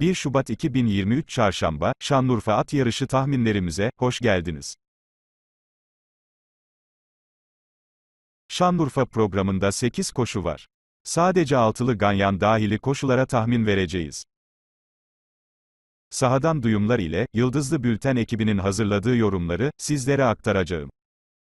1 Şubat 2023 Çarşamba, Şanlıurfa At Yarışı tahminlerimize, hoş geldiniz. Şanlıurfa programında 8 koşu var. Sadece altılı ganyan dahili koşulara tahmin vereceğiz. Sahadan duyumlar ile, Yıldızlı Bülten ekibinin hazırladığı yorumları, sizlere aktaracağım.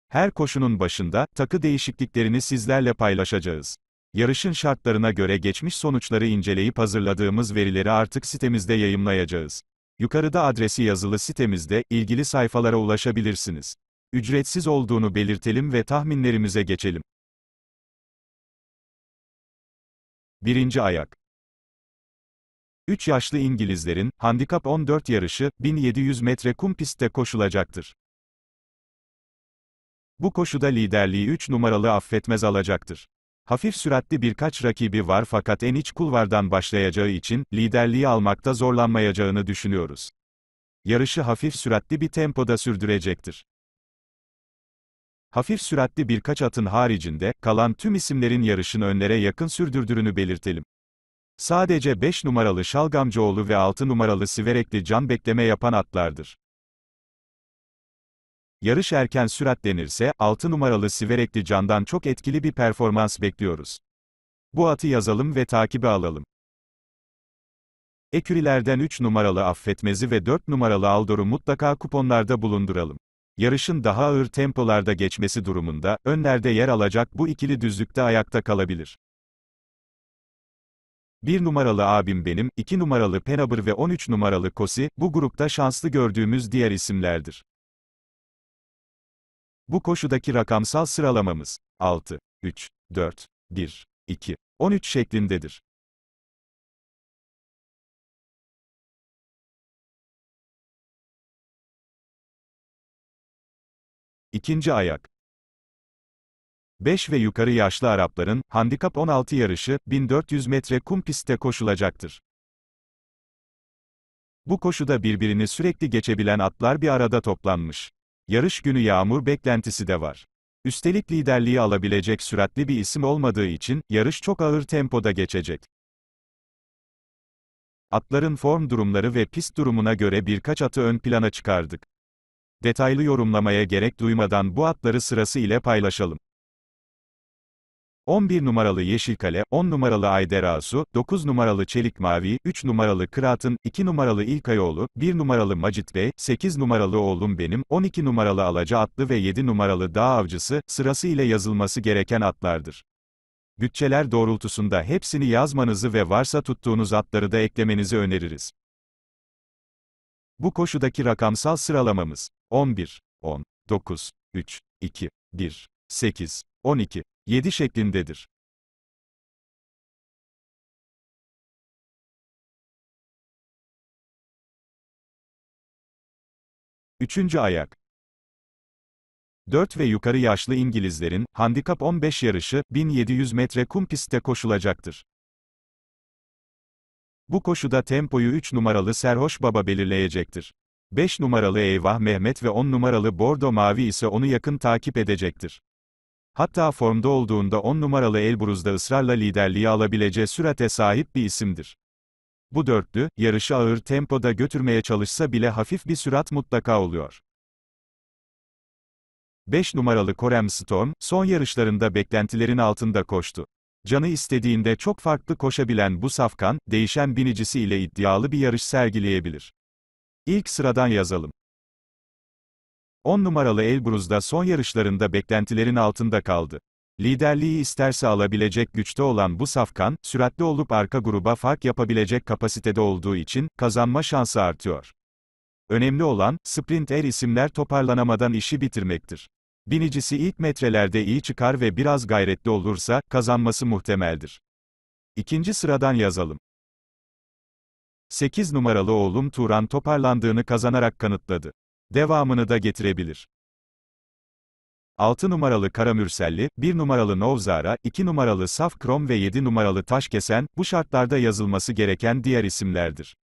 Her koşunun başında, takı değişikliklerini sizlerle paylaşacağız. Yarışın şartlarına göre geçmiş sonuçları inceleyip hazırladığımız verileri artık sitemizde yayımlayacağız. Yukarıda adresi yazılı sitemizde ilgili sayfalara ulaşabilirsiniz. Ücretsiz olduğunu belirtelim ve tahminlerimize geçelim. Birinci ayak 3 yaşlı İngilizlerin handikap 14 yarışı 1700 metre kum pistte koşulacaktır. Bu koşuda liderliği 3 numaralı affetmez alacaktır. Hafif süratli birkaç rakibi var fakat en iç kulvardan başlayacağı için, liderliği almakta zorlanmayacağını düşünüyoruz. Yarışı hafif süratli bir tempoda sürdürecektir. Hafif süratli birkaç atın haricinde, kalan tüm isimlerin yarışın önlere yakın sürdürdüğünü belirtelim. Sadece 5 numaralı Şalgamcıoğlu ve 6 numaralı Siverekli Can bekleme yapan atlardır. Yarış erken süratlenirse, 6 numaralı Siverekli Can'dan çok etkili bir performans bekliyoruz. Bu atı yazalım ve takibe alalım. Ekürilerden 3 numaralı Affetmez'i ve 4 numaralı Aldor'u mutlaka kuponlarda bulunduralım. Yarışın daha ağır tempolarda geçmesi durumunda, önlerde yer alacak bu ikili düzlükte ayakta kalabilir. 1 numaralı abim benim, 2 numaralı Penabır ve 13 numaralı Kosi, bu grupta şanslı gördüğümüz diğer isimlerdir. Bu koşudaki rakamsal sıralamamız 6, 3, 4, 1, 2, 13 şeklindedir. İkinci ayak. 5 ve yukarı yaşlı Arapların handikap 16 yarışı 1400 metre kum pistte koşulacaktır. Bu koşuda birbirini sürekli geçebilen atlar bir arada toplanmış yarış günü yağmur beklentisi de var. Üstelik liderliği alabilecek süratli bir isim olmadığı için, yarış çok ağır tempoda geçecek. Atların form durumları ve pist durumuna göre birkaç atı ön plana çıkardık. Detaylı yorumlamaya gerek duymadan bu atları sırası ile paylaşalım. 11 numaralı Yeşilkale, 10 numaralı Ayderasu, 9 numaralı Çelik Mavi, 3 numaralı Kıraat'ın, 2 numaralı İlkayoğlu, 1 numaralı Macit Bey, 8 numaralı Oğlum Benim, 12 numaralı Alaca Atlı ve 7 numaralı Dağ Avcısı, sırasıyla yazılması gereken atlardır. Bütçeler doğrultusunda hepsini yazmanızı ve varsa tuttuğunuz atları da eklemenizi öneririz. Bu koşudaki rakamsal sıralamamız 11, 10, 9, 3, 2, 1, 8, 12, 7 şeklindedir. Üçüncü ayak. 4 ve yukarı yaşlı İngilizlerin, handikap 15 yarışı, 1700 metre kum pistte koşulacaktır. Bu koşuda tempoyu 3 numaralı Serhoş Baba belirleyecektir. 5 numaralı Eyvah Mehmet ve 10 numaralı Bordo Mavi ise onu yakın takip edecektir. Hatta formda olduğunda 10 numaralı Elbruz'da ısrarla liderliği alabilece sürate sahip bir isimdir. Bu dörtlü, yarışı ağır tempoda götürmeye çalışsa bile hafif bir sürat mutlaka oluyor. 5 numaralı Korem Storm, son yarışlarında beklentilerin altında koştu. Canı istediğinde çok farklı koşabilen bu safkan, değişen binicisi ile iddialı bir yarış sergileyebilir. İlk sıradan yazalım. 10 numaralı Elbruz'da son yarışlarında beklentilerin altında kaldı. Liderliği isterse alabilecek güçte olan bu safkan, süratli olup arka gruba fark yapabilecek kapasitede olduğu için, kazanma şansı artıyor. Önemli olan, sprint er isimler toparlanamadan işi bitirmektir. Binicisi ilk metrelerde iyi çıkar ve biraz gayretli olursa, kazanması muhtemeldir. İkinci sıradan yazalım. 8 numaralı oğlum Turan toparlandığını kazanarak kanıtladı. Devamını da getirebilir. 6 numaralı Karamürselli, 1 numaralı Novzara, 2 numaralı Saf Krom ve 7 numaralı Taşkesen, bu şartlarda yazılması gereken diğer isimlerdir.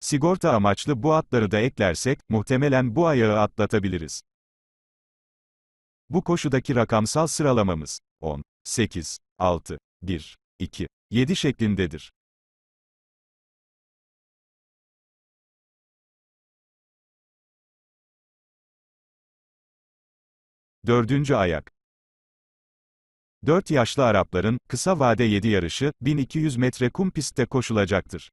Sigorta amaçlı bu atları da eklersek, muhtemelen bu ayağı atlatabiliriz. Bu koşudaki rakamsal sıralamamız 10, 8, 6, 1, 2, 7 şeklindedir. Dördüncü ayak. 4 yaşlı Arapların, kısa vade 7 yarışı, 1200 metre kum pistte koşulacaktır.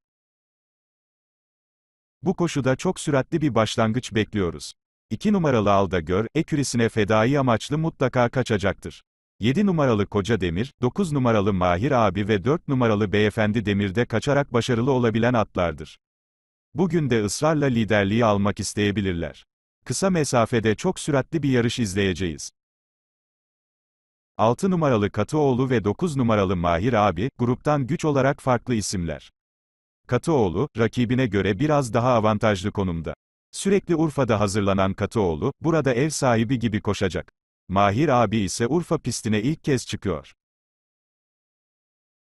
Bu koşuda çok süratli bir başlangıç bekliyoruz. 2 numaralı Alda Gör, ekürisine fedai amaçlı mutlaka kaçacaktır. 7 numaralı Koca Demir, 9 numaralı Mahir abi ve 4 numaralı Beyefendi Demir de kaçarak başarılı olabilen atlardır. Bugün de ısrarla liderliği almak isteyebilirler kısa mesafede çok süratli bir yarış izleyeceğiz. 6 numaralı Katıoğlu ve 9 numaralı Mahir abi, gruptan güç olarak farklı isimler. Katıoğlu, rakibine göre biraz daha avantajlı konumda. Sürekli Urfa'da hazırlanan Katıoğlu, burada ev sahibi gibi koşacak. Mahir abi ise Urfa pistine ilk kez çıkıyor.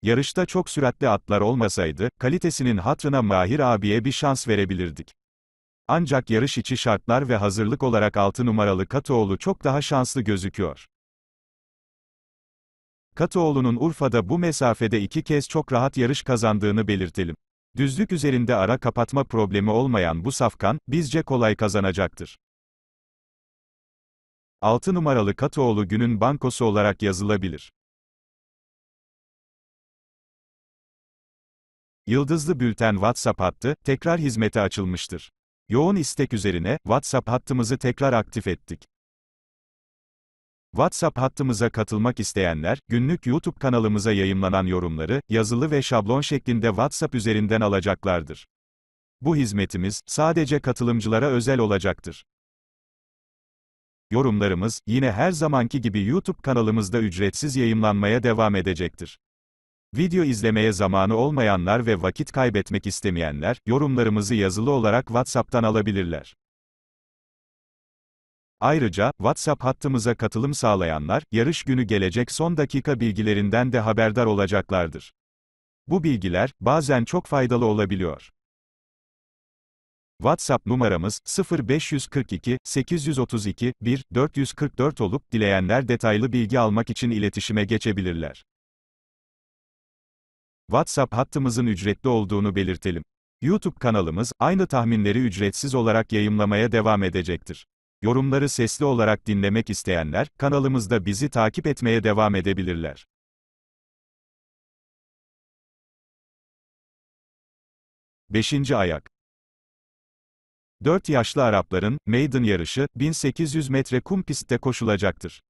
Yarışta çok süratli atlar olmasaydı, kalitesinin hatrına Mahir abiye bir şans verebilirdik. Ancak yarış içi şartlar ve hazırlık olarak 6 numaralı Katoğlu çok daha şanslı gözüküyor. Katoğlu'nun Urfa'da bu mesafede iki kez çok rahat yarış kazandığını belirtelim. Düzlük üzerinde ara kapatma problemi olmayan bu safkan, bizce kolay kazanacaktır. 6 numaralı Katoğlu günün bankosu olarak yazılabilir. Yıldızlı Bülten WhatsApp hattı, tekrar hizmete açılmıştır. Yoğun istek üzerine, WhatsApp hattımızı tekrar aktif ettik. WhatsApp hattımıza katılmak isteyenler, günlük YouTube kanalımıza yayımlanan yorumları, yazılı ve şablon şeklinde WhatsApp üzerinden alacaklardır. Bu hizmetimiz, sadece katılımcılara özel olacaktır. Yorumlarımız, yine her zamanki gibi YouTube kanalımızda ücretsiz yayımlanmaya devam edecektir. Video izlemeye zamanı olmayanlar ve vakit kaybetmek istemeyenler, yorumlarımızı yazılı olarak WhatsApp'tan alabilirler. Ayrıca, WhatsApp hattımıza katılım sağlayanlar, yarış günü gelecek son dakika bilgilerinden de haberdar olacaklardır. Bu bilgiler, bazen çok faydalı olabiliyor. WhatsApp numaramız 0542 832 1 444 olup dileyenler detaylı bilgi almak için iletişime geçebilirler. WhatsApp hattımızın ücretli olduğunu belirtelim. YouTube kanalımız, aynı tahminleri ücretsiz olarak yayımlamaya devam edecektir. Yorumları sesli olarak dinlemek isteyenler, kanalımızda bizi takip etmeye devam edebilirler. Beşinci ayak 4 yaşlı Arapların, Maiden yarışı, 1800 metre kum pistte koşulacaktır.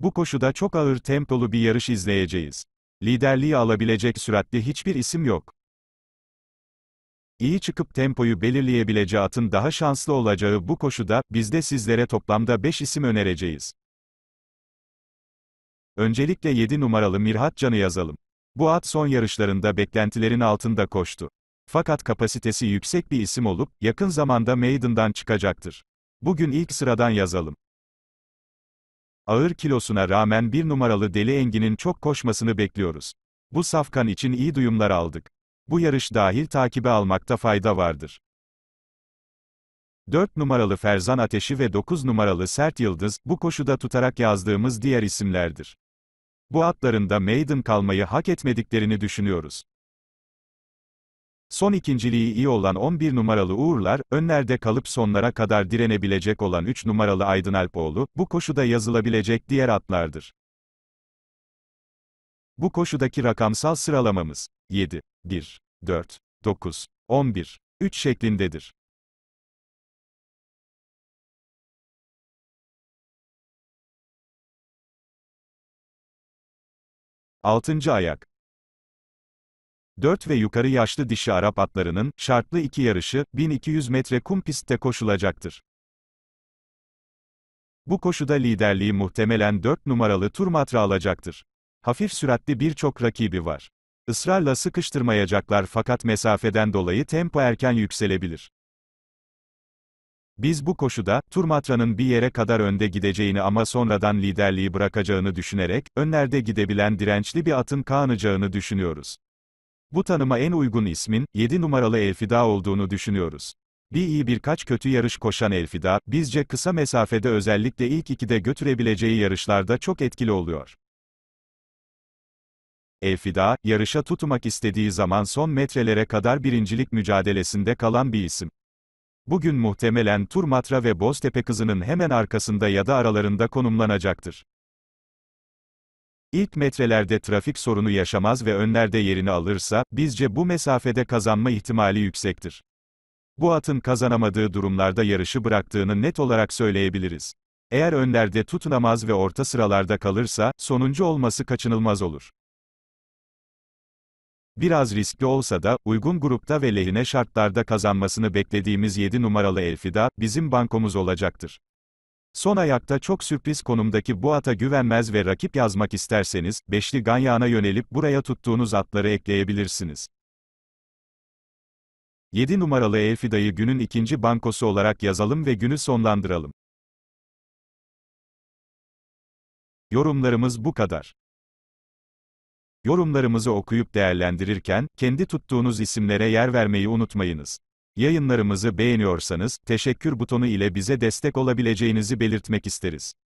Bu koşuda çok ağır tempolu bir yarış izleyeceğiz liderliği alabilecek süratte hiçbir isim yok. İyi çıkıp tempoyu belirleyebileceği atın daha şanslı olacağı bu koşuda, biz de sizlere toplamda 5 isim önereceğiz. Öncelikle 7 numaralı Mirhat Can'ı yazalım. Bu at son yarışlarında beklentilerin altında koştu. Fakat kapasitesi yüksek bir isim olup, yakın zamanda Maiden'dan çıkacaktır. Bugün ilk sıradan yazalım. Ağır kilosuna rağmen bir numaralı Deli Engin'in çok koşmasını bekliyoruz. Bu safkan için iyi duyumlar aldık. Bu yarış dahil takibe almakta fayda vardır. 4 numaralı Ferzan Ateşi ve 9 numaralı Sert Yıldız, bu koşuda tutarak yazdığımız diğer isimlerdir. Bu atlarında maiden kalmayı hak etmediklerini düşünüyoruz. Son ikinciliği iyi olan 11 numaralı Uğurlar, önlerde kalıp sonlara kadar direnebilecek olan 3 numaralı Aydın Alpoğlu, bu koşuda yazılabilecek diğer atlardır. Bu koşudaki rakamsal sıralamamız 7, 1, 4, 9, 11, 3 şeklindedir. Altıncı ayak 4 ve yukarı yaşlı dişi Arap atlarının, şartlı iki yarışı, 1200 metre kum pistte koşulacaktır. Bu koşuda liderliği muhtemelen 4 numaralı Turmatra alacaktır. Hafif süratli birçok rakibi var. Israrla sıkıştırmayacaklar fakat mesafeden dolayı tempo erken yükselebilir. Biz bu koşuda, Turmatra'nın bir yere kadar önde gideceğini ama sonradan liderliği bırakacağını düşünerek, önlerde gidebilen dirençli bir atın kağınacağını düşünüyoruz. Bu tanıma en uygun ismin, 7 numaralı Elfida olduğunu düşünüyoruz. Bir iyi birkaç kötü yarış koşan Elfida, bizce kısa mesafede özellikle ilk ikide götürebileceği yarışlarda çok etkili oluyor. Elfida, yarışa tutumak istediği zaman son metrelere kadar birincilik mücadelesinde kalan bir isim. Bugün muhtemelen Turmatra ve Boztepe kızının hemen arkasında ya da aralarında konumlanacaktır. İlk metrelerde trafik sorunu yaşamaz ve önlerde yerini alırsa, bizce bu mesafede kazanma ihtimali yüksektir. Bu atın kazanamadığı durumlarda yarışı bıraktığını net olarak söyleyebiliriz. Eğer önlerde tutunamaz ve orta sıralarda kalırsa, sonuncu olması kaçınılmaz olur. Biraz riskli olsa da, uygun grupta ve lehine şartlarda kazanmasını beklediğimiz 7 numaralı Elfida, bizim bankomuz olacaktır. Son ayakta çok sürpriz konumdaki bu ata güvenmez ve rakip yazmak isterseniz, beşli ganyana yönelip buraya tuttuğunuz atları ekleyebilirsiniz. 7 numaralı Elfida'yı günün ikinci bankosu olarak yazalım ve günü sonlandıralım. Yorumlarımız bu kadar. Yorumlarımızı okuyup değerlendirirken, kendi tuttuğunuz isimlere yer vermeyi unutmayınız. Yayınlarımızı beğeniyorsanız, teşekkür butonu ile bize destek olabileceğinizi belirtmek isteriz.